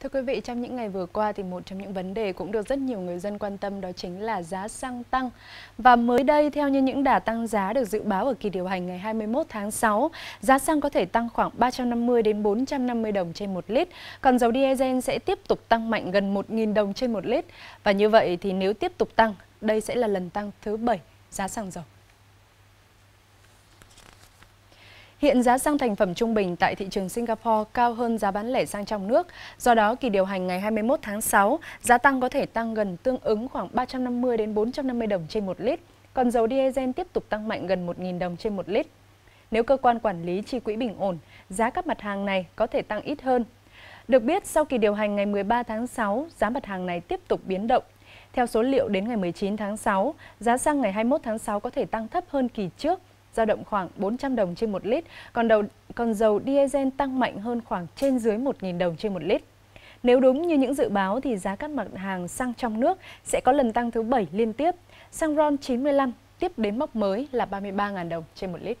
Thưa quý vị, trong những ngày vừa qua thì một trong những vấn đề cũng được rất nhiều người dân quan tâm đó chính là giá xăng tăng. Và mới đây, theo như những đà tăng giá được dự báo ở kỳ điều hành ngày 21 tháng 6, giá xăng có thể tăng khoảng 350 đến 450 đồng trên 1 lít, còn dầu diesel sẽ tiếp tục tăng mạnh gần 1.000 đồng trên 1 lít. Và như vậy thì nếu tiếp tục tăng, đây sẽ là lần tăng thứ 7 giá xăng dầu. Hiện giá xăng thành phẩm trung bình tại thị trường Singapore cao hơn giá bán lẻ xăng trong nước. Do đó, kỳ điều hành ngày 21 tháng 6, giá tăng có thể tăng gần tương ứng khoảng 350 đến 450 đồng trên 1 lít, còn dầu diesel tiếp tục tăng mạnh gần 1.000 đồng trên 1 lít. Nếu cơ quan quản lý chi quỹ bình ổn, giá các mặt hàng này có thể tăng ít hơn. Được biết, sau kỳ điều hành ngày 13 tháng 6, giá mặt hàng này tiếp tục biến động theo số liệu đến ngày 19 tháng 6, giá xăng ngày 21 tháng 6 có thể tăng thấp hơn kỳ trước dao động khoảng 400 đồng trên 1 lít, còn đầu còn dầu diesel tăng mạnh hơn khoảng trên dưới 1.000 đồng trên 1 lít. Nếu đúng như những dự báo thì giá các mặt hàng xăng trong nước sẽ có lần tăng thứ 7 liên tiếp. Xăng RON 95 tiếp đến mốc mới là 33.000 đồng trên 1 lít.